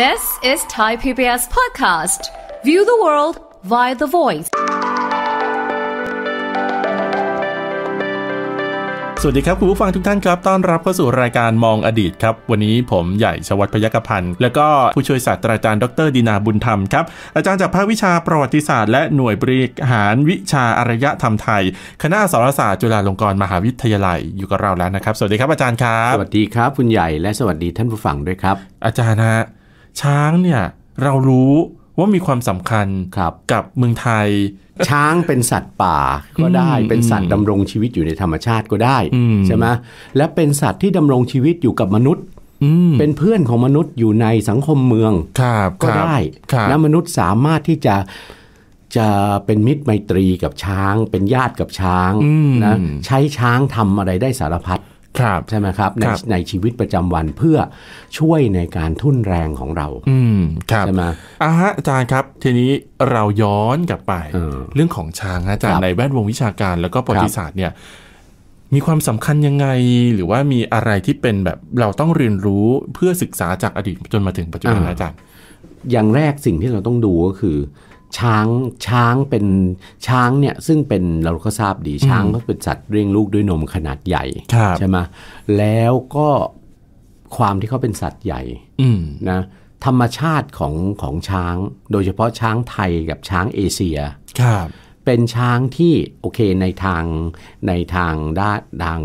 This is Thai PBS podcast. View the world via the voice. สวัสดีครับคุณผู้ฟังทุกท่านครับ ต้อนรับเข้าสู่รายการมองอดีตครับ วันนี้ผมใหญ่ชวัตพยกพันธ์ และก็ผู้ช่วยศาสตราจารย์ดรดินาบุญธรรมครับ อาจารย์จากภาควิชาประวัติศาสตร์ และหน่วยบริหารวิชาอารยธรรมไทย คณะสารศาสตร์จุฬาลงกรณ์มหาวิทยาลัย อยู่กับเราแล้วนะครับ สวัสดีครับอาจารย์ครับ สวัสดีครับคุณใหญ่ และสวัสดีท่านผู้ฟังด้วยครับ อาจารย์ฮะช้างเนี่ย เรารู้ว่ามีความสำคัญคกับเมืองไทย ช้างเป็นสัตว์ป่าก็ได้เป็นสัตว์ดำรงชีวิตอยู่ในธรรมชาติก็ได้ใช่ไหมและเป็นสัตว์ที่ดำรงชีวิตอยู่กับมนุษย์เป็นเพื่อนของมนุษย์อยู่ในสังคมเมืองก็ได้แล้วมนุษย์สามารถที่จะจะเป็นมิตรไมตรีกับช้างเป็นญาติกับช้างนะใช้ช้างทำอะไรได้สารพัดใช่ไหมครับในในชีวิตประจำวันเพื่อช่วยในการทุ่นแรงของเรา อืมใช่ไหมอ่ะฮะอาจารย์ครับทีนี้เราย้อนกลับไปเรื่องของช้างอาจารย์ในแวดวงวิชาการแล้วก็ประวัติศาสตร์เนี่ยมีความสำคัญยังไงหรือว่ามีอะไรที่เป็นแบบเราต้องเรียนรู้เพื่อศึกษาจากอดีตจนมาถึงปัจจุบันอาจารย์อย่างแรกสิ่งที่เราต้องดูก็คือช้าง ช้างเป็นช้างเนี่ยซึ่งเป็นเราก็ทราบดีช้างก็เป็นสัตว์เลี้ยงลูกด้วยนมขนาดใหญ่ใช่ไหมแล้วก็ความที่เขาเป็นสัตว์ใหญ่นะธรรมชาติของของช้าง โดยเฉพาะช้างไทยกับช้างเอเชียครับเป็นช้างที่โอเคในทางในทางด้านทาง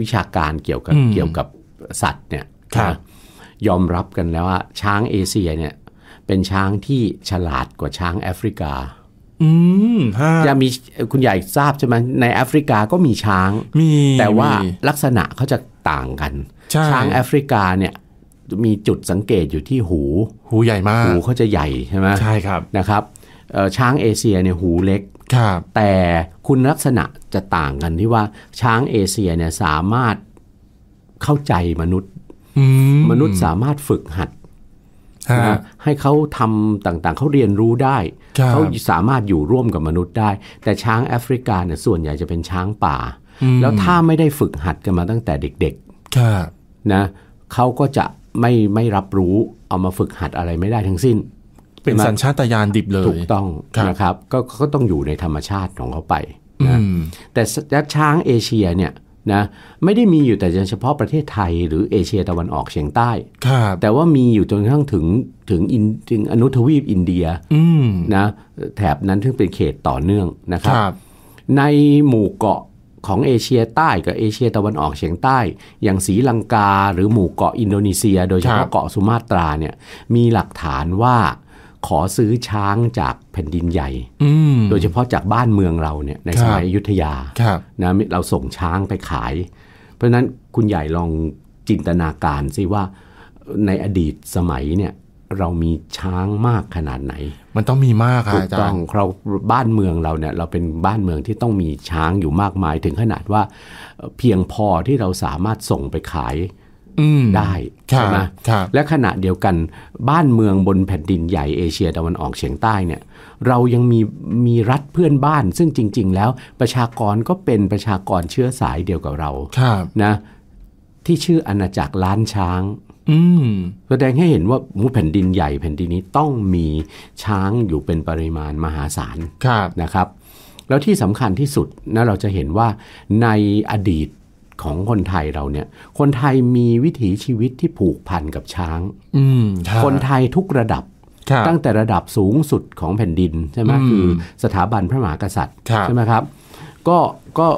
วิชาการเกี่ยวกับเกี่ยวกับสัตว์เนี่ยยอมรับกันแล้วว่าช้างเอเชียเนี่ยเป็นช้างที่ฉลาดกว่าช้างแอฟริกา อืมจะมีคุณใหญ่ทราบใช่ไหมในแอฟริกาก็มีช้าง มีแต่ว่าลักษณะเขาจะต่างกัน ช้างแอฟริกาเนี่ยมีจุดสังเกตอยู่ที่หู หูใหญ่มาก หูเขาจะใหญ่ใช่ไหมใช่ครับ นะครับช้างเอเชียเนี่ยหูเล็ก ครับ แต่คุณลักษณะจะต่างกันที่ว่าช้างเอเชียเนี่ยสามารถเข้าใจมนุษย์ มนุษย์สามารถฝึกหัดให้เขาทำต่างๆ เขาเรียนรู้ได้ เขาสามารถอยู่ร่วมกับมนุษย์ได้ แต่ช้างแอฟริกาเนี่ยส่วนใหญ่จะเป็นช้างป่า แล้วถ้าไม่ได้ฝึกหัดกันมาตั้งแต่เด็กๆนะเขาก็จะไม่ไม่รับรู้เอามาฝึกหัดอะไรไม่ได้ทั้งสิ้น เป็นสัญชาตญาณดิบเลย ถูกต้องนะครับก็ก็ต้องอยู่ในธรรมชาติของเขาไปนะแต่ช้างเอเชียเนี่ยนะไม่ได้มีอยู่แต่เฉพาะประเทศไทยหรือเอเชียตะวันออกเฉียงใต้ แต่ว่ามีอยู่จนกระทั่งถึงถึงอินถึงอนุทวีปอินเดียนะแถบนั้นซึ่งเป็นเขตต่อเนื่องนะครับรบในหมู่เกาะของเอเชียใต้กับเอเชียตะวันออกเฉียงใต้ อย่างศรีลังกาหรือหมู่เกาะอินโดนีเซียโดยเฉพาะเกาะสุมาตราเนี่ยมีหลักฐานว่าขอซื้อช้างจากแผ่นดินใหญ่ โดยเฉพาะจากบ้านเมืองเราเนี่ยในสมัยอยุธยานะเราส่งช้างไปขาย เพราะนั้นคุณใหญ่ลองจินตนาการสิว่าในอดีตสมัยเนี่ยเรามีช้างมากขนาดไหน มันต้องมีมากค่ะอาจารย์ถูกต้องเราบ้านเมืองเราเนี่ยเราเป็นบ้านเมืองที่ต้องมีช้างอยู่มากมายถึงขนาดว่าเพียงพอที่เราสามารถส่งไปขายได้ใช่ไหมและขณะเดียวกันบ้านเมืองบนแผ่นดินใหญ่เอเชียตะวันออกเฉียงใต้เนี่ยเรายังมีมีรัฐเพื่อนบ้าน ซึ่งจริง ๆ แล้วประชากรก็เป็นประชากรเชื้อสายเดียวกับเรานะที่ชื่ออาณาจักรล้านช้างแสดงให้เห็นว่ามูแผ่นดินใหญ่แผ่นดินนี้ต้องมีช้างอยู่เป็นปริมาณมหาศาลนะครับ แล้วที่สำคัญที่สุดนะเราจะเห็นว่าในอดีตของคนไทยเราเนี่ย คนไทยมีวิถีชีวิตที่ผูกพันกับช้าง คนไทยทุกระดับ ตั้งแต่ระดับสูงสุดของแผ่นดินใช่ไหมคือสถาบันพระมหากษัตริย์ใช่ไหมครับ ก็ ก็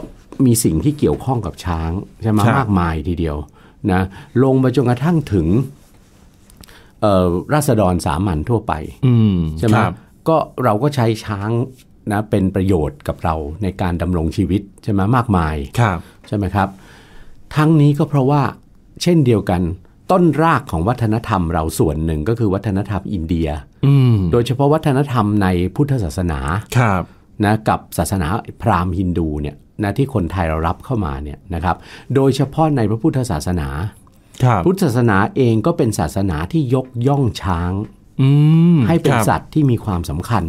มีสิ่งที่เกี่ยวข้องกับช้างใช่ไหมมากมายทีเดียวนะ ลงมาจนกระทั่งถึง ราษฎรสามัญทั่วไปใช่ไหมก็เราก็ใช้ช้างนะเป็นประโยชน์กับเราในการดำรงชีวิตใช่ไหมมากมายใช่ไหมครับทั้งนี้ก็เพราะว่าเช่นเดียวกันต้นรากของวัฒนธรรมเราส่วนหนึ่งก็คือวัฒนธรรมอินเดียโดยเฉพาะวัฒนธรรมในพุทธศาสนาครับนะกับศาสนาพราหมณ์ฮินดูเนี่ยนะที่คนไทยเรารับเข้ามาเนี่ยนะครับ โดยเฉพาะในพระพุทธศาสนาพุทธศาสนาเองก็เป็นศาสนาที่ยกย่องช้างให้เป็นสัตว์ที่มีความสำคัญ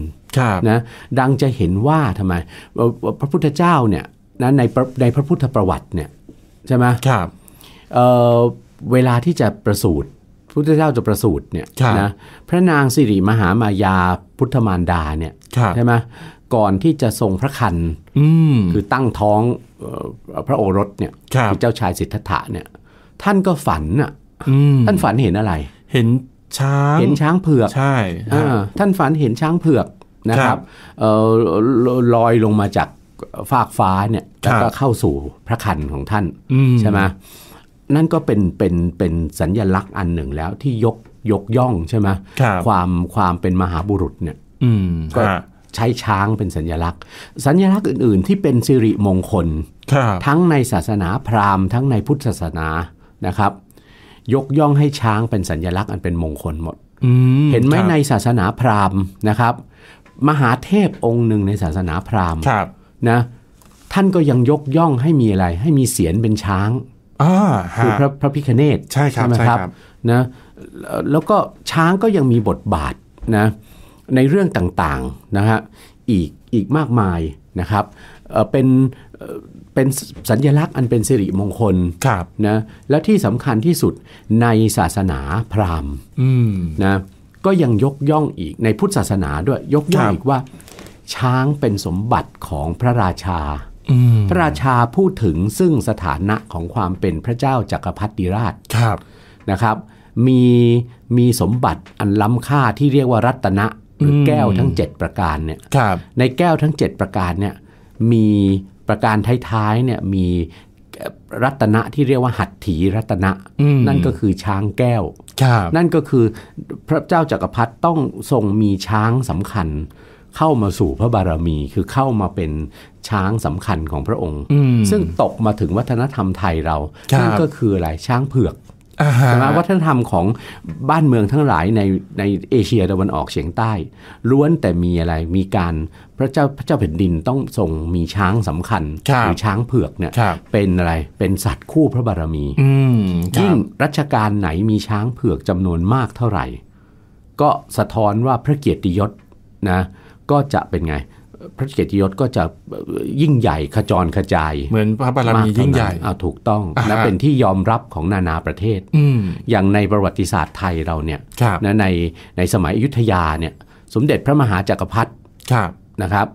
นะดังจะเห็นว่าทำไมพระพุทธเจ้าเนี่ยนะในในพระพุทธประวัติเนี่ยใช่ไหมครับเเวลาที่จะประสูติพุทธเจ้าจะประสูติเนี่ยนะพระนางสิริมหามายาพุทธมารดาเนี่ยใช่ไหมก่อนที่จะทรงพระคันคือตั้งท้องพระโอรสเนี่ยคือเจ้าชายสิทธัตถะเนี่ยท่านก็ฝันอ่ะท่านฝันเห็นอะไรเห็นช้างเห็นช้างเผือกใช่ท่านฝันเห็นช้างเผือกนะครับลอยลงมาจากฟากฟ้าเนี่ยแล้วก็เข้าสู่พระคันของท่านใช่ไหมนั่นก็เป็นเป็นเป็นสัญญลักษณ์อันหนึ่งแล้วที่ยกยกย่องใช่ไหมความความเป็นมหาบุรุษเนี่ยก็ใช้ช้างเป็นสัญญลักษณ์ สัญญลักษณ์อื่นๆ ที่เป็นสิริมงคลคทั้งในศาสนาพราหมณ์ทั้งในพุทธศาสนานะครับ ยกย่องให้ช้างเป็นสัญญลักษณ์อันเป็นมงคลหมดเห็นไหมในศาสนาพราหมณ์นะครับ มหาเทพองค์หนึ่งในศาสนาพราหมณ์นะท่านก็ยังยกย่องให้มีอะไร ให้มีเสียนเป็นช้างคือพระพระพิคเนตใช่ครับใช่ไหมครับนะแล้วก็ช้างก็ยังมีบทบาทนะในเรื่องต่างๆนะฮะอีกอีกมากมายนะครับเป็นเป็นสัญญลักษณ์อันเป็นสิริมงคลคนะและที่สำคัญที่สุดในศาสนาพราหมณ์นะก็ยังยกย่องอีกในพุทธศาสนาด้วยยกย่องอีกว่าช้างเป็นสมบัติของพระราชา พระราชาพูดถึงซึ่งสถานะของความเป็นพระเจ้าจักรพรรดิราช ครับ นะครับ มี มีสมบัติอันล้ำค่าที่เรียกว่ารัตนะหรือแก้วทั้ง 7 ประการเนี่ยในแก้วทั้ง 7 ประการเนี่ย มีประการท้ายๆเนี่ยมีรัตนะที่เรียกว่าหัตถีรัตนะนั่นก็คือช้างแก้วนั่นก็คือพระเจ้าจากักรพรรดิต้องทรงมีช้างสำคัญเข้ามาสู่พระบารมีคือเข้ามาเป็นช้างสำคัญของพระองค์ ซึ่งตกมาถึงวัฒนธรรมไทยเรานั่นก็คืออะไรช้างเผือกใช่ไหมวัฒนธรรมของบ้านเมืองทั้งหลายในในเอเชียตะวันออกเฉียงใต้ล้วนแต่มีอะไรมีการพระเจ้าพระเจ้าแผ่นดินต้องทรงมีช้างสำคัญหรือช้างเผือกเนี่ยเป็นอะไรเป็นสัตว์คู่พระบารมียิ่งรัชกาลไหนมีช้างเผือกจำนวนมากเท่าไหร่ ก็สะท้อนว่าพระเกียรติยศนะก็จะเป็นไง พระเกียรติยศก็จะยิ่งใหญ่ ขจร ขจาย เหมือนพระบารมียิ่งใหญ่อ่าถูกต้อง และเป็นที่ยอมรับของนานาประเทศ อย่างในประวัติศาสตร์ไทยเราเนี่ยนะในในสมัยอยุธยาเนี่ยสมเด็จพระมหาจากักรพรรดินะครับ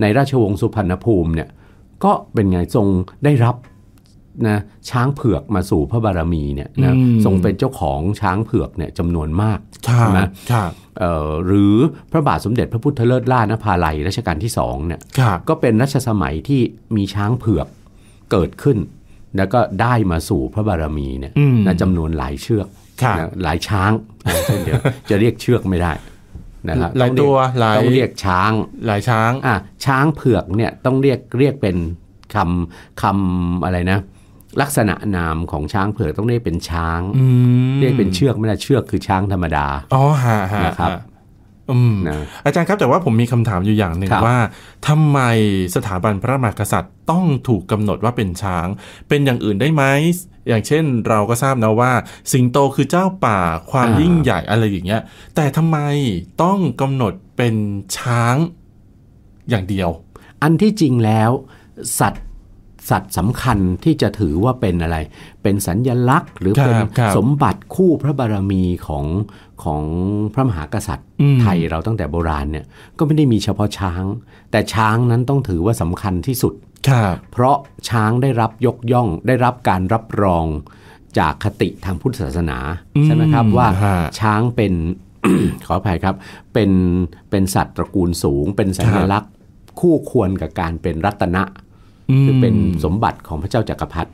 ในราชวงศ์สุพรรณภูมิเนี่ยก็เป็นไงทรงได้รับนะช้างเผือกมาสู่พระบารมีเนี่ยนะทรงเป็นเจ้าของช้างเผือกเนี่ยจำนวนมากใช่ไหมหรือพระบาทสมเด็จพระพุทธเลิศล่านภาลัยรัชกาลที่สองเนี่ยก็เป็นรัชสมัยที่มีช้างเผือกเกิดขึ้น แล้วก็ได้มาสู่พระบารมีเนี่ยนะจำนวนหลายเชือก หลายช้างเช่นเดียวจะเรียกเชือกไม่ได้นะครับหลายตัวหลายต้องเรียกช้างหลายช้างอ่ะช้างเผือกเนี่ยต้องเรียกเรียกเป็นคำคำอะไรนะลักษณะนามของช้างเผือกต้องเรียกเป็นช้างเรียกเป็นเชือกไม่ได้เชือกคือช้างธรรมดาอ๋อฮะนะครับอาจารย์ครับแต่ว่าผมมีคำถามอยู่อย่างหนึ่งว่า ทำไมสถาบันพระมหากษัตริย์ ต้องถูกกำหนดว่าเป็นช้าง เป็นอย่างอื่นได้ไหมอย่างเช่นเราก็ทราบนะว่า สิงโตคือเจ้าป่าความยิ่งใหญ่อะไรอย่างเงี้ยแต่ทำไมต้องกำหนดเป็นช้างอย่างเดียว อันที่จริงแล้ว สัตว์สัตว์สำคัญที่จะถือว่าเป็นอะไร เป็นสัญญลักษณ์หรือเป็นสมบัติคู่พระบารมีของของพระมหากษัตริย์ไทย เราตั้งแต่โบราณเนี่ยก็ไม่ได้มีเฉพาะช้าง แต่ช้างนั้นต้องถือว่าสำคัญที่สุด เพราะช้างได้รับยกย่องได้รับการรับรองจากคติทางพุทธศาสนาใช่ไหมครับว่าช้างเป็นขออภัยครับเป็นเป็นสัตว์ตระกูลสูง เป็นสัญลักษณ์ คู่ควรกับการเป็นรัตนะคือเป็นสมบัติของพระเจ้าจากักรพรรดิ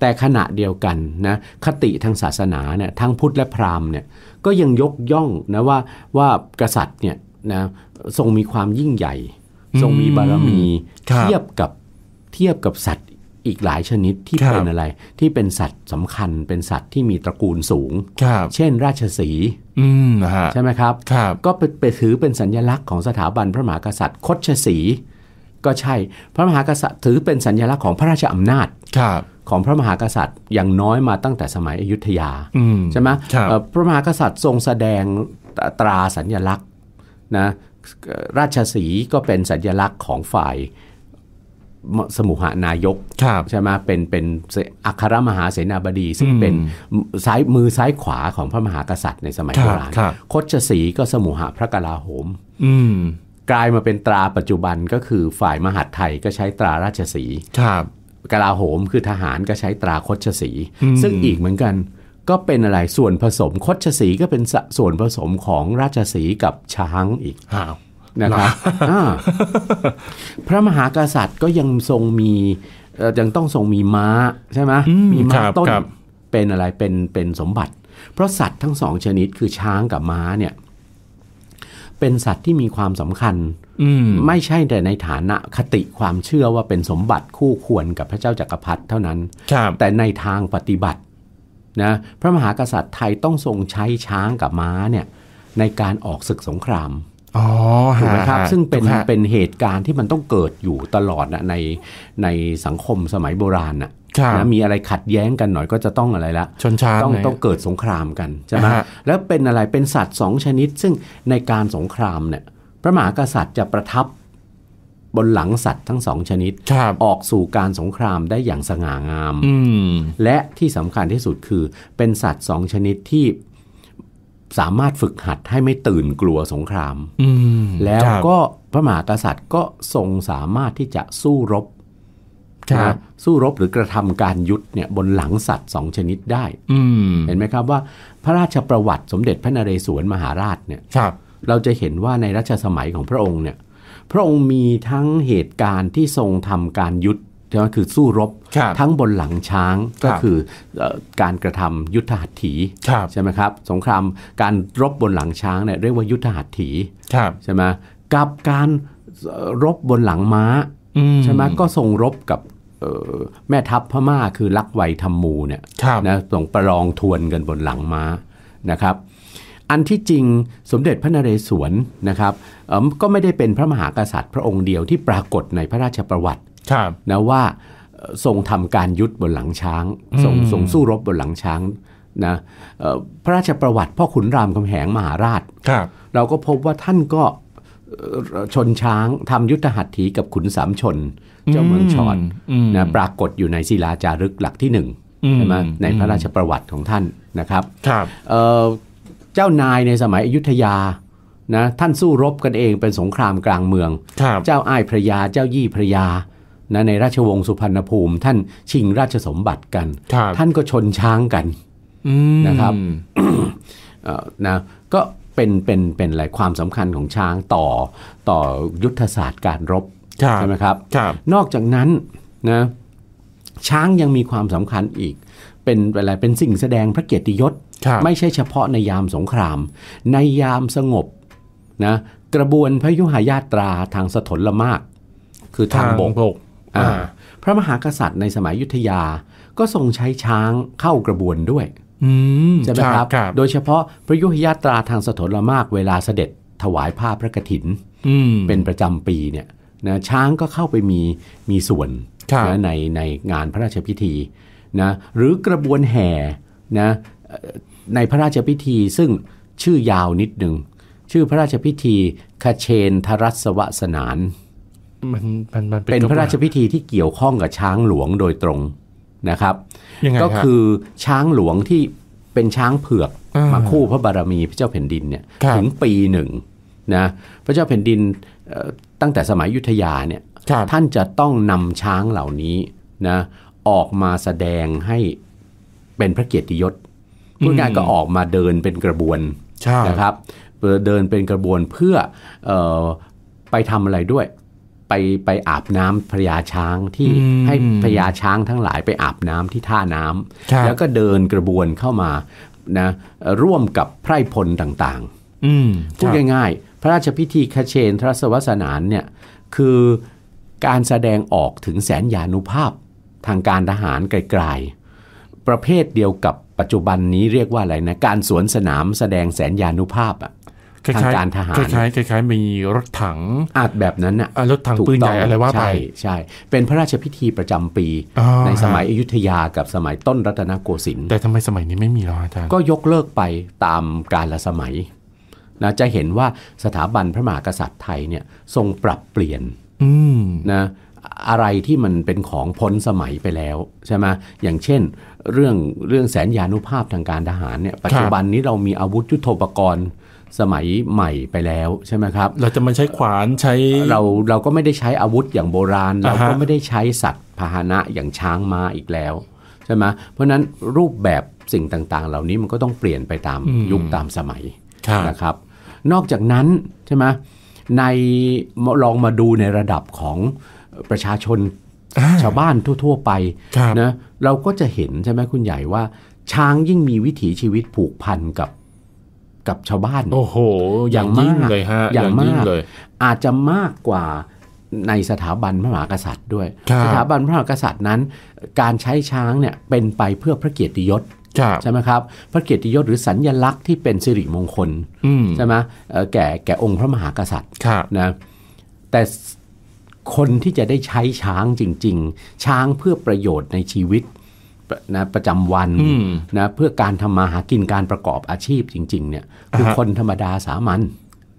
แต่ขณะเดียวกันนะ คติทางศาสนาเนี่ย ทั้งพุทธและพราหมณ์เนี่ย ก็ยังยกย่องนะว่า ว่ากษัตริย์เนี่ยนะทรงมีความยิ่งใหญ่ ทรงมีบารมีเทียบกับ เทียบกับสัตว์อีกหลายชนิดที่เป็นอะไร ที่เป็นสัตว์สำคัญ เป็นสัตว์ที่มีตระกูลสูง เช่นราชสีใช่ไหมครับรบก็ไปถือเป็นสัญญลักษณ์ของสถาบันพระมหากษัตริย์คดชสีก็ใช่พระมหากษัตริย์ถือเป็นสัญลักษณ์ของพระราชอำนาจของพระมหากษัตริย์อย่างน้อยมาตั้งแต่สมัยอยุธยาใช่ไหมพระมหากษัตริย์ทรงแสดงตราสัญญลักษณ์นะราชสีก็เป็นสัญญลักษณ์ของฝ่าย สมุหานายกใช่ไหมเป็นเป็น อัครมหาเสนาบดีซึ่งเป็นซ้ายมือซ้ายขวาของพระมหากษัตริย์ในสมัยโบราณคชสีก็สมุหพระกลาโหมกลายมาเป็นตราปัจจุบันก็คือฝ่ายมหาดไทยก็ใช้ตราราชสีครับ กลาโหมคือทหารก็ใช้ตราคชสี ซึ่งอีกเหมือนกัน ก็เป็นอะไรส่วนผสมคดชสีก็เป็นส่วนผสมของราชสีกับช้างอีกนะครับพระมหากษัตริย์ก็ยังทรงมียังต้องทรงมีม้าใช่ไหมมีม้าต้นเป็นอะไรเป็นเป็นสมบัติ เพราะสัตว์ทั้งสองชนิดคือช้างกับม้าเนี่ยเป็นสัตว์ที่มีความสำคัญไม่ใช่แต่ในฐานะคติความเชื่อว่าเป็นสมบัติคู่ควรกับพระเจ้าจากักรพรรดิเท่านั้น แต่ในทางปฏิบัตินะพระมหากษัตริย์ไทยต้องทรงใช้ช้างกับม้าเนี่ยในการออกศึกสงครามอถูกไหมครับซึ่งเป็นเป็นเหตุการณ์ที่มันต้องเกิดอยู่ตลอดนะในในสังคมสมัยโบราณน่ะนะมีอะไรขัดแย้งกันหน่อยก็จะต้องอะไรละชนชาต้องต้องเกิดสงครามกันใช่ไหมแล้วเป็นอะไรเป็นสัตว์สองชนิด ซึ่งในการสงครามเนี่ย พระมหากษัตริย์จะประทับบนหลังสัตว์ทั้งสองชนิดออกสู่การสงครามได้อย่างสง่างามมและที่สำคัญที่สุดคือเป็นสัตว์สองชนิดที่สามารถฝึกหัดให้ไม่ตื่นกลัวสงครามแล้วก็พระมหากษัตริย์ก็ทรงสามารถที่จะสู้รบสู้รบหรือกระทำการยุทธเนี่ยบนหลังสัตว์สองชนิดได้อืเห็นไหมครับว่าพระราชประวัติสมเด็จพระนเรศวรมหาราชเนี่ยเราจะเห็นว่าในรัชสมัยของพระองค์เนี่ยพระองค์มีทั้งเหตุการณ์ที่ทรงทำการยุทธก็คือสู้รบ ทั้งบนหลังช้างก็คือการกระทำยุทธหัตถีใช่ไหมครับสงครามการรบบนหลังช้างเนี่ยเรียกว่ายุทธหัตถีใช่ไหมกับการรบบนหลังม้าใช่ไหมก็ทรงรบกับแม่ทัพพม่าคือลักไวทำมูเนี่ยนะส่งประลองทวนกันบนหลังม้านะครับ อันที่จริงสมเด็จพระนเรศวรนะครับก็ไม่ได้เป็นพระมหากษัตริย์พระองค์เดียวที่ปรากฏในพระราชประวัตินะว่าทรงทำการยุทธบนหลังช้างทรงทรงสู้รบบนหลังช้างนะพระราชประวัติพ่อขุนรามคำแหงมหาราชรเราก็พบว่าท่านก็ชนช้างทำยุทธหัตถีกับขุนสามชนเจ้าเมืองชอนนะปรากฏอยู่ในศิลาจารึกหลักที่หนึ่งใช่ไหมในพระราชประวัติของท่านนะครับครับเจ้านายในสมัยอยุธยานะท่านสู้รบกันเองเป็นสงครามกลางเมืองเจ้าอ้ายพระยา เจ้ายี่พระยานะในราชวงศ์สุพรรณภูมิ ท่านชิงราชสมบัติกันท่านก็ชนช้างกัน นะครับนะก็เป็นเป็นเป็นอะไรความสำคัญของช้างต่อต่อยุทธศาสตร์การรบใช่ไหมครับรบนอกจากนั้นนะช้างยังมีความสำคัญอีก เป็นอะไรเป็นสิ่งแสดงพระเกียรติยศไม่ใช่เฉพาะในยามสงคราม ในยามสงบนะกระบวนพระยุหายาตราทางสถนละมาก คือทางบงบกพระมหากษัตริย์ในสมัยยุทธยาก็ทรงใช้ช้างเข้ากระบวนด้วยใช่ไหมครับ โดยเฉพาะพระยุหยาตราทางสถนละมาก เวลาเสด็จถวายผ้าพระกฐินเป็นประจำปีเนี่ยนะช้างก็เข้าไปมีมีส่วนนะในในงานพระราชพิธีนะหรือกระบวนแห่นะในพระราชพิธีซึ่งชื่อยาวนิดหนึ่งชื่อพระราชพิธีคาเชนทรัสวสนานมันมันมันเป็นพระราชพิธีที่เกี่ยวข้องกับช้างหลวงโดยตรงนะครับก็คือช้างหลวงที่เป็นช้างเผือกมาคู่พระบารมีพระเจ้าแผ่นดินเนี่ยถึงปีหนึ่งนะพระเจ้าแผ่นดินตั้งแต่สมัยยุทธยาเนี่ยท่านจะต้องนำช้างเหล่านี้นะออกมาแสดงให้เป็นพระเกียรติยศพูดง่ายก็ออกมาเดินเป็นกระบวนนะครับเดินเป็นกระบวนเพื่อออไปทำอะไรด้วย ไปไปอาบน้ำพญาช้างที่ให้พญาช้างทั้งหลายไปอาบน้ำที่ท่าน้ำแล้วก็เดินกระบวนเข้ามานะร่วมกับไพร่พลต่างๆพูดง่าย ๆพระราชพิธีคเชนทรสวสนานเนี่ยคือการแสดงออกถึงแสนยานุภาพ ทางการทหารไกลๆ ประเภทเดียวกับปัจจุบันนี้เรียกว่าอะไรนะการสวนสนามแสดงแสนยานุภาพอะทางการทหารคล้ายๆคล้ายๆ มีรถถังอาจแบบนั้นอะรถถังปืนใหญ่อะไรว่าไปใช่ใช่เป็นพระราชพิธีประจำปีในสมัยอยุธยากับสมัยต้นรัตนโกสินทร์แต่ทำไมสมัยนี้ไม่มีหรออาจารย์ก็ยกเลิกไปตามกาลสมัยนะจะเห็นว่าสถาบันพระมหากษัตริย์ไทยเนี่ยทรงปรับเปลี่ยนนะอะไรที่มันเป็นของพ้นสมัยไปแล้วใช่ไหมอย่างเช่นเรื่องเรื่องแสนยานุภาพทางการทหารเนี่ยปัจจุบันนี้เรามีอาวุธยุโทโธปกรณ์สมัยใหม่ไปแล้วใช่ไหมครับเราจะมาใช้ขวานใช้เราเราก็ไม่ได้ใช้อาวุธอย่างโบราณ เราก็ไม่ได้ใช้สัตว์พาหนะอย่างช้างม้าอีกแล้วใช่ไหมเพราะนั้นรูปแบบสิ่งต่างๆ เหล่านี้มันก็ต้องเปลี่ยนไปตามยุคตามสมัยนะครับนอกจากนั้นใช่ไหมในลองมาดูในระดับของประชาชนชาวบ้านทั่ว ๆ ไปนะเราก็จะเห็นใช่ไหมคุณใหญ่ว่าช้างยิ่งมีวิถีชีวิตผูกพันกับกับชาวบ้านโอ้โหอย่างมากเลยฮะ อย่างมากเลย อาจจะมากกว่าในสถาบันพระมหากษัตริย์ด้วย สถาบันพระมหากษัตริย์นั้น การใช้ช้างเนี่ยเป็นไปเพื่อพระเกียรติยศใช่ไหมครับ พระเกียรติยศหรือสัญญลักษณ์ที่เป็นสิริมงคลใช่ไหมแก่แก่องค์พระมหากษัตริย์นะแต่คนที่จะได้ใช้ช้างจริงๆ ช้างเพื่อประโยชน์ในชีวิตนะประจำวันนะเพื่อการทำมาหากินการประกอบอาชีพจริงๆเนี่ยคือคนธรรมดาสามัญ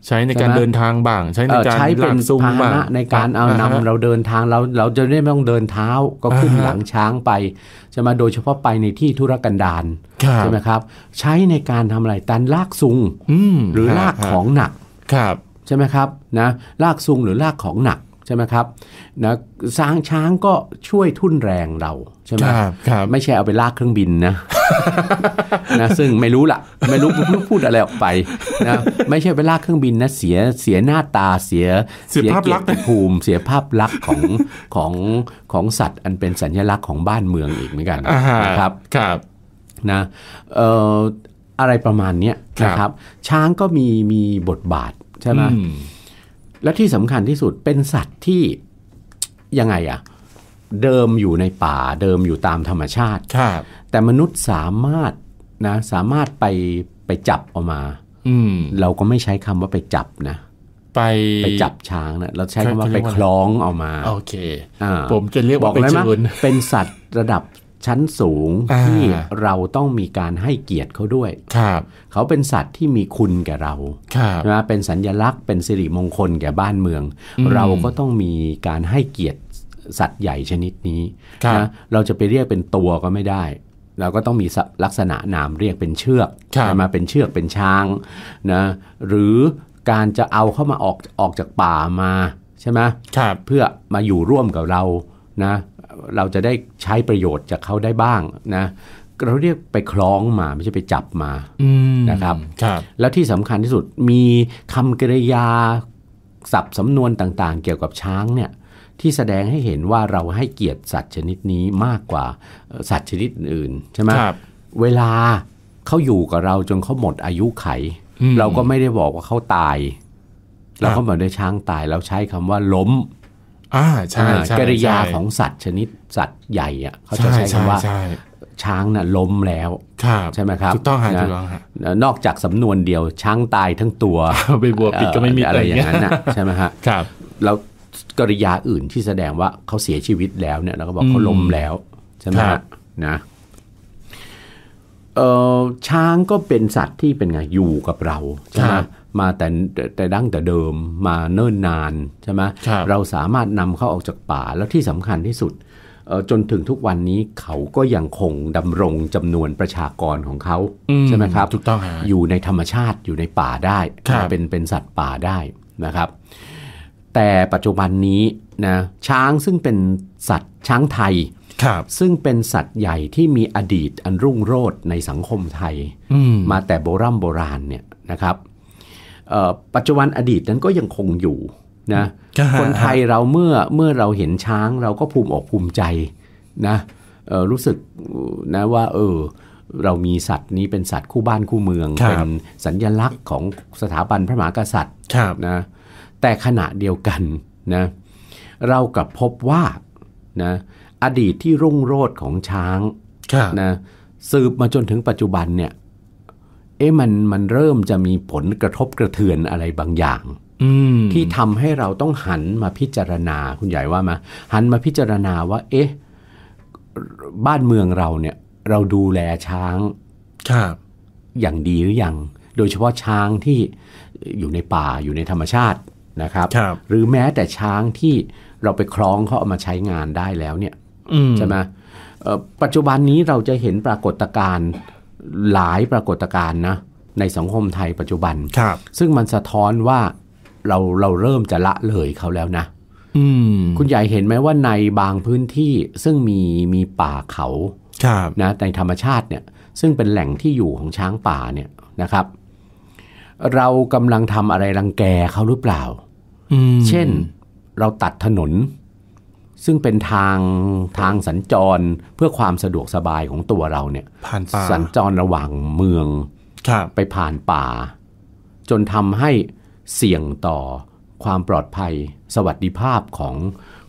ใช้ในการเดินทางบ้าง ใช้ในการใช้เป็นซุ้มบ้างในการเอานำเราเดินทางเราเราจะไม่ต้องเดินเท้า ก็ขึ้นหลังช้างไป จะมาโดยเฉพาะไปในที่ธุรกันดารใช่ไหมครับ ใช้ในการทำอะไรตันลากซุงหรือลากของหนักใช่ไหมครับนะลากซุงหรือลากของหนักช่ไหมครับนะสร้างช้างก็ช่วยทุ่นแรงเราใช่ไหมครับไม่ใช่เอาไปลากเครื่องบินนะนะซึ่งไม่รู้ล่ะไม่รู้พูดอะไรออกไปนะไม่ใช่ไปลากเครื่องบินนะเสียเสียหน้าตาเสีย เสียภาพลักษณ์ภูมิ เสียภาพลักษณ์ของของของสัตว์อันเป็นสัญลักษณ์ของบ้านเมืองอีกเหมือนกันนะครับครับนะเอ่ออะไรประมาณเนี้ยนะครับ ช้างก็มีมีบทบาทใช่ไหมและที่สำคัญที่สุดเป็นสัตว์ที่ยังไงอะเดิมอยู่ในป่าเดิมอยู่ตามธรรมชาติแต่มนุษย์สามารถนะ สามารถไปไปจับออกมา อืเราก็ไม่ใช้คำว่าไปจับนะไปไปจับช้างนะเราใช้คำว่าไปคล้องออกมาโอเคผมจะเรียกว่าไปจูนเป็นสัตว์ระดับชั้นสูงที่เราต้องมีการให้เกียรติเขาด้วย ครับ เขาเป็นสัตว์ที่มีคุณแก่เราครับเป็นสัญญลักษณ์เป็นสิริมงคลแก่บ้านเมือง เราก็ต้องมีการให้เกียรติสัตว์ใหญ่ชนิดนี้นะเราจะไปเรียกเป็นตัวก็ไม่ได้เราก็ต้องมีลักษณะนามเรียกเป็นเชือกมาเป็นเชือกเป็นช้างนะ หรือการจะเอาเข้ามาออกออกจากป่ามาใช่ไหมเพื่อมาอยู่ร่วมกับเรานะเราจะได้ใช้ประโยชน์จากเขาได้บ้างนะ เราเรียกไปคล้องมาไม่ใช่ไปจับมานะครับรบแล้วที่สำคัญที่สุดมีคำกริยาศัพท์สำนวนต่างๆ เกี่ยวกับช้างเนี่ย ที่แสดงให้เห็นว่าเราให้เกียรติสัตว์ชนิดนี้มากกว่าสัตว์ชนิดอื่นใช่ไหมเวลาเขาอยู่กับเราจนเขาหมดอายุไข เราก็ไม่ได้บอกว่าเขาตาย เราก็เหมือนได้ช้างตายแล้วใช้คำว่าล้มอ่าใช่กริยาของสัตว์ ชนิดสัตว์ใหญ่อ่ะเขาจะใช้คำว่าช้างน่ะล้มแล้วใช่ไหมครับถูกต้องฮะถูกต้องฮะนอกจากสำนวนเดียวช้างตายทั้งตัวไปบัวปิดก็ไม่มีอะไรอย่างนั้นนะใช่ไหมฮะครับแล้วกริยาอื่นที่แสดงว่าเขาเสียชีวิตแล้วเนี่ยเราก็บอกเขาล้มแล้วใช่ไหมฮะนะช้างก็เป็นสัตว์ที่เป็นไงอยู่กับเราใช่ไหมมาแต่แต่ดั้งแต่เดิมมาเนิ่นนานใช่ไหมเราสามารถนำเข้าออกจากป่าแล้วที่สำคัญที่สุดจนถึงทุกวันนี้เขาก็ยังคงดำรงจำนวนประชากรของเขาใช่ไหมครับถูกต้องอยู่ในธรรมชาติอยู่ในป่าได้ เป็นเป็นสัตว์ป่าได้นะครับ แต่ปัจจุบันนี้นะช้างซึ่งเป็นสัตว์ช้างไทยครับ ซึ่งเป็นสัตว์ใหญ่ที่มีอดีตอันรุ่งโรจน์ในสังคมไทยมมาแต่โบรโบราณเนี่ยนะครับปัจจุบันอดีตนั้นก็ยังคงอยู่นะคนไทยเราเมื่อเมื่อเราเห็นช้างเราก็ภูมิอกภูมิใจนะรู้สึกนะว่าเออเรามีสัตว์นี้เป็นสัตว์คู่บ้านคู่เมือง เป็นสัญญลักษณ์ของสถาบันพระมหากษัตริย์นะแต่ขณะเดียวกันนะเรากับพบว่านะอดีตที่รุ่งโรจน์ของช้างนะสืบมาจนถึงปัจจุบันเนี่ยเอ๊ะมันมันเริ่มจะมีผลกระทบกระเทือนอะไรบางอย่างที่ทำให้เราต้องหันมาพิจารณาคุณใหญ่ว่ามา หันมาพิจารณาว่า เอ๊ะ บ้านเมืองเราเนี่ยเราดูแลช้างครับอย่างดีหรือยังโดยเฉพาะช้างที่อยู่ในป่าอยู่ในธรรมชาตินะครับรบหรือแม้แต่ช้างที่เราไปคล้องเขาเอามาใช้งานได้แล้วเนี่ยใช่ไหมปัจจุบันนี้เราจะเห็นปรากฏการณ์หลายปรากฏการณ์นะ ในสังคมไทยปัจจุบันครับซึ่งมันสะท้อนว่าเราเราเริ่มจะละเลยเขาแล้วนะคุณใหญ่เห็นไหมว่าในบางพื้นที่ซึ่งมีมีป่าเขานะในธรรมชาติเนี่ย ซึ่งเป็นแหล่งที่อยู่ของช้างป่าเนี่ยนะครับ เรากำลังทำอะไรรังแกเขาหรือเปล่าเช่นเราตัดถนนซึ่งเป็นทางทางสัญจรเพื่อความสะดวกสบายของตัวเราเนี่ยผ่านป่าสัญจรระหว่างเมืองไปผ่านป่า จนทำให้เสี่ยงต่อความปลอดภัยสวัสดิภาพของ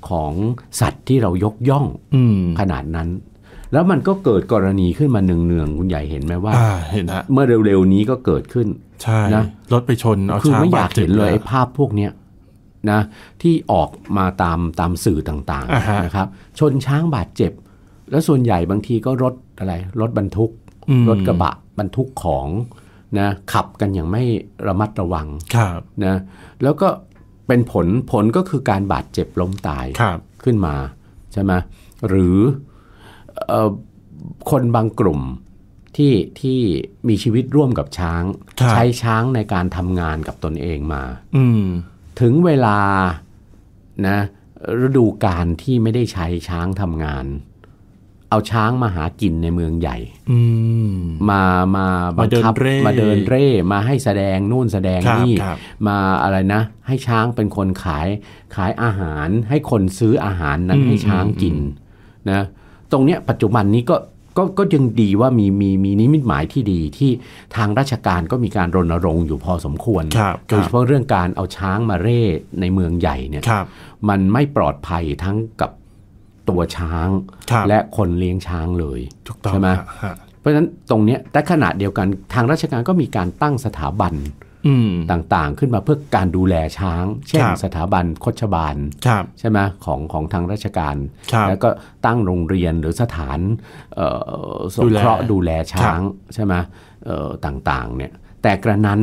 ของสัตว์ที่เรายกย่องอขนาดนั้น แล้วมันก็เกิดกรณีขึ้นมาเนืองๆคุณใหญ่เห็นไหมว่าเห็นฮะเมื่อเร็วๆนี้ก็เกิดขึ้น ใช่นะรถไปชนเอาคือไม่อยากเห็นเลยไอ้ภาพพวกเนี้ยนะที่ออกมาตามตามสื่อต่างๆนะครับ ชนช้างบาดเจ็บ แล้วส่วนใหญ่บางทีก็รถอะไร รถบรรทุกรถกระบะบรรทุกของนะขับกันอย่างไม่ระมัดระวังนะแล้วก็เป็นผลผลก็คือการบาดเจ็บล้มตายขึ้นมาใช่ไหมหรือคนบางกลุ่มที่ที่มีชีวิตร่วมกับช้าง ใช้ช้างในการทำงานกับตนเองมาถึงเวลานะ ฤดูการที่ไม่ได้ใช้ช้างทำงาน เอาช้างมาหากินในเมืองใหญ่มามาบังคับมาเดินเร่มาให้แสดงนู่นแสดงนี่มาอะไรนะ ให้ช้างเป็นคนขายขายอาหารให้คนซื้ออาหารนั้นให้ช้างกิน นะ ตรงเนี้ยปัจจุบันนี้ก็ก็ก็ยังดีว่ามีมีมีนิมิตหมายที่ดีที่ทางราชการก็มีการรณรงค์อยู่พอสมควรโดยเฉพาะเรื่องการเอาช้างมาเร่ในเมืองใหญ่เนี่ยมันไม่ปลอดภัยทั้งกับตัวช้าง และคนเลี้ยงช้างเลยใช่ไหมเพราะฉะนั้นตรงนี้แต่ขณะเดียวกันทางราชการก็มีการตั้งสถาบันต่างๆขึ้นมาเพื่อการดูแลช้าง เช่นสถาบันโคชบาลใช่ไหมของของทางราชการ แล้วก็ตั้งโรงเรียนหรือสถานสงเคราะห์ดูแลช้างใช่ไหมต่างๆเนี่ยแต่กระนั้น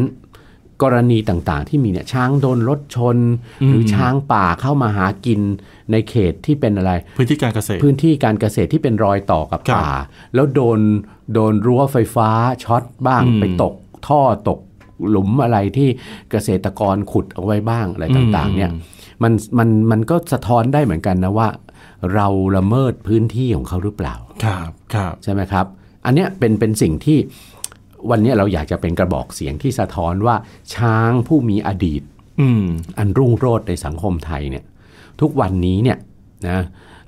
กรณีต่างๆ ที่มีเนี่ยช้างโดนรถชน หรือช้างป่าเข้ามาหากินในเขตที่เป็นอะไรพื้นที่การเกษตรพื้นที่การเกษตรที่เป็นรอยต่อกับป่า แล้วโดนโดนรั้วไฟฟ้าช็อตบ้างไปตกท่อตกหลุมอะไรที่เกษตรกรขุดเอาไว้บ้างอะไรต่างๆ เนี่ยมันมันมันก็สะท้อนได้เหมือนกันนะว่า เราละเมิดพื้นที่ของเขาหรือเปล่า ครับ ครับ ใช่ไหมครับ อันเนี้ยเป็นเป็นสิ่งที่วันนี้เราอยากจะเป็นกระบอกเสียงที่สะท้อนว่าช้างผู้มีอดีตอันรุ่งโรจน์ในสังคมไทยเนี่ย ทุกวันนี้เนี่ยนะ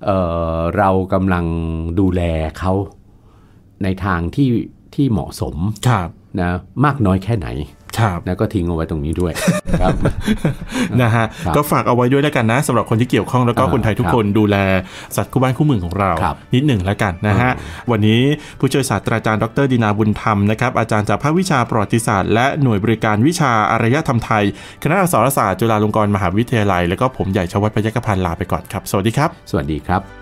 เเรากำลังดูแลเขาในทางที่ที่เหมาะสมนะมากน้อยแค่ไหนแล้วก็ทิ้งเอาไว้ตรงนี้ด้วยครับนะฮะก็ฝากเอาไว้ด้วยแล้วกันนะสำหรับคนที่เกี่ยวข้องแล้วก็คนไทยทุกคน ดูแลสัตว์คู่บ้านคู่เมืองของเรา นิดหนึ่งแล้วกันนะฮะวันนี้ผู้ช่วยศาสตราจารย์ดรดินาบุญธรรมนะครับอาจารย์จากภาควิชาประวัติศาสตร์และหน่วยบริการวิชาอารยธรรมไทย คณะอักษรศาสตร์จุฬาลงกรณ์มหาวิทยาลัย แล้วก็ผมใหญ่ชวัฒน์พยัคฆพันธ์ลาไปก่อนครับสวัสดีครับสวัสดีครับ